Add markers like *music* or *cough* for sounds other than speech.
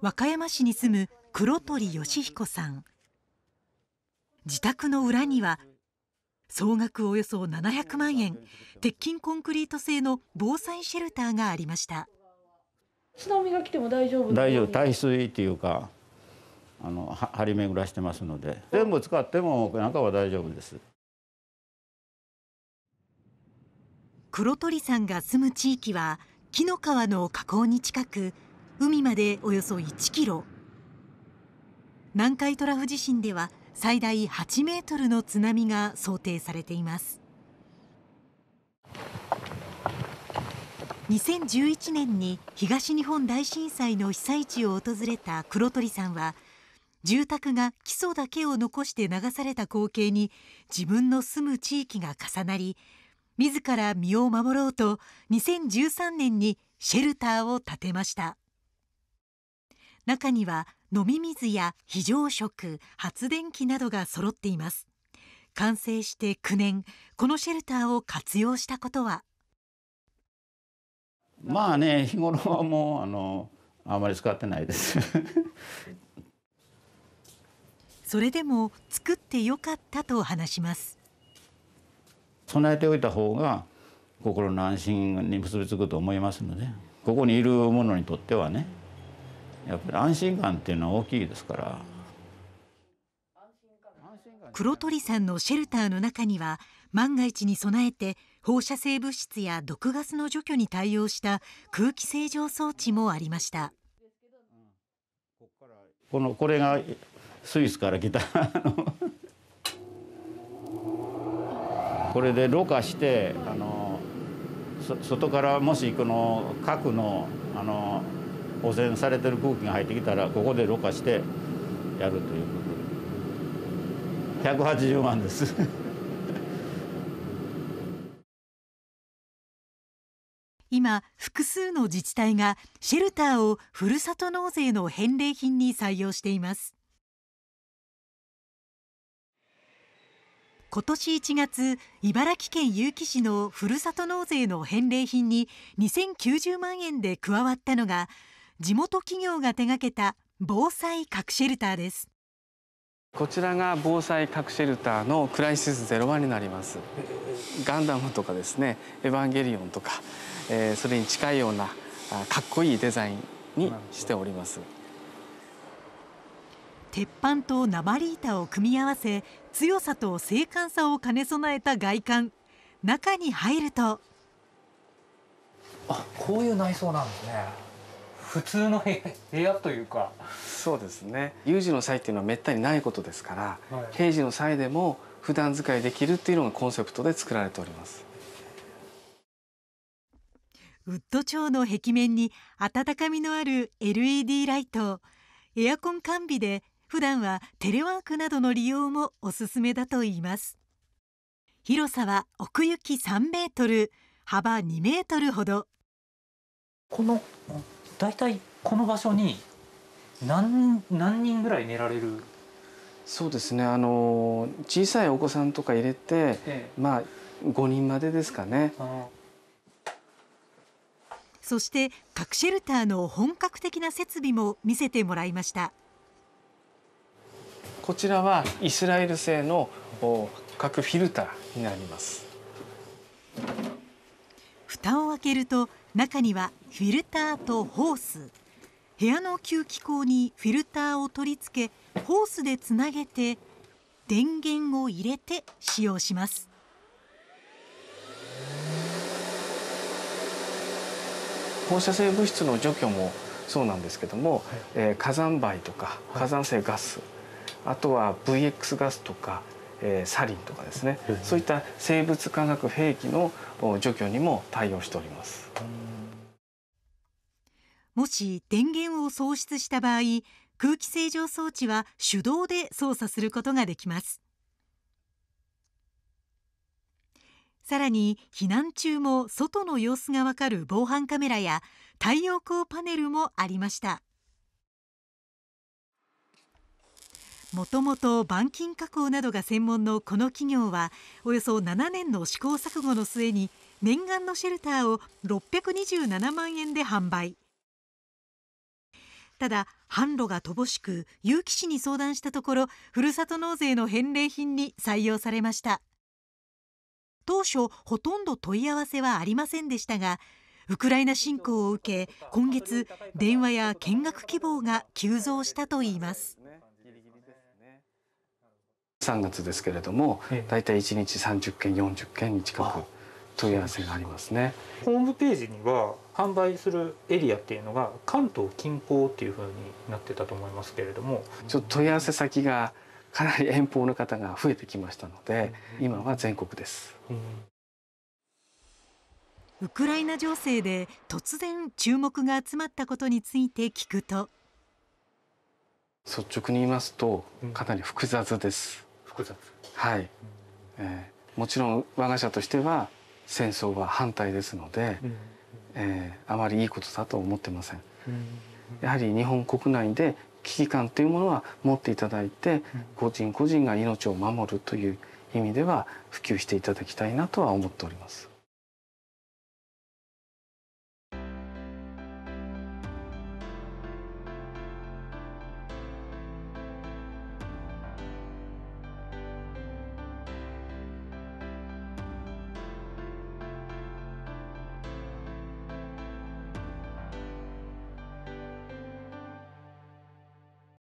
和歌山市に住む黒鳥義彦さん自宅の裏には総額およそ700万円鉄筋コンクリート製の防災シェルターがありました津波が来ても大丈夫大丈夫耐水っていうかあの張り巡らしてますので全部使ってもなんかは大丈夫です黒鳥さんが住む地域は紀の川の河口に近く海までおよそ1キロ南海トラフ地震では最大8メートルの津波が想定されています2011年に東日本大震災の被災地を訪れた黒鳥さんは住宅が基礎だけを残して流された光景に自分の住む地域が重なり自ら身を守ろうと2013年にシェルターを建てました。中には飲み水や非常食発電機などが揃っています完成して9年このシェルターを活用したことはまあね日頃はもうあのあまり使ってないです *laughs* それでも作ってよかったと話します備えておいた方が心の安心に結びつくと思いますのでここにいる者にとってはねやっぱり安心感っていうのは大きいですから黒鳥さんのシェルターの中には万が一に備えて放射性物質や毒ガスの除去に対応した空気清浄装置もありましたこのこれがスイスから来た *laughs* これでろ過してあの外からもしこの核のあの汚染されてる空気が入ってきたらここでろ過してやるということ180万です *laughs* 今複数の自治体がシェルターをふるさと納税の返礼品に採用しています今年1月茨城県結城市のふるさと納税の返礼品に2090万円で加わったのが地元企業が手掛けた防災核シェルターですこちらが防災核シェルターのクライシスワンになりますガンダムとかですねエヴァンゲリオンとか、えー、それに近いようなかっこいいデザインにしております鉄板と鉛板を組み合わせ強さと精悍さを兼ね備えた外観中に入るとあこういう内装なんですね普通の部屋というかそうですね有事の際っていうのはめったにないことですから、はい、平時の際でも普段使いできるっていうのがコンセプトで作られておりますウッド調の壁面に温かみのある LED ライトエアコン完備で普段はテレワークなどの利用もおすすめだといいます広さは奥行き3メートル幅2メートルほどこの大体この場所に何何人ぐらい寝られるそうですねあの小さいお子さんとか入れて、ええ、まあ5人までですかね。そして核シェルターの本格的な設備も見せてもらいましたこちらはイスラエル製の核フィルターになります蓋を開けると中にはフィルターとホース部屋の吸気口にフィルターを取り付けホースでつなげて電源を入れて使用します放射性物質の除去もそうなんですけども、はい、えー、火山灰とか火山性ガス、はい、あとは VX ガスとかえー、サリンとかですね、そういった生物化学兵器の除去にも対応しております。もし電源を喪失した場合、空気清浄装置は手動で操作することができます。さらに避難中も外の様子がわかる防犯カメラや太陽光パネルもありました。もともと板金加工などが専門のこの企業はおよそ7年の試行錯誤の末に念願のシェルターを627万円で販売ただ販路が乏しく結城市に相談したところふるさと納税の返礼品に採用されました当初ほとんど問い合わせはありませんでしたがウクライナ侵攻を受け今月電話や見学希望が急増したといいます3月ですけれども大体1日30件40件に近く問い合わせがありますね。ホームページには販売するエリアっていうのが関東近郊っていうふうになってたと思いますけれどもちょっと問い合わせ先がかなり遠方の方が増えてきましたので、今は全国です、うん、ウクライナ情勢で突然注目が集まったことについて聞くと率直に言いますとかなり複雑です、雑はい、えー、もちろん我が社としては戦争は反対ですので、うん、えー、あまりいいことだと思ってません、うん、やはり日本国内で危機感というものは持っていただいて、個人個人が命を守るという意味では普及していただきたいなとは思っております。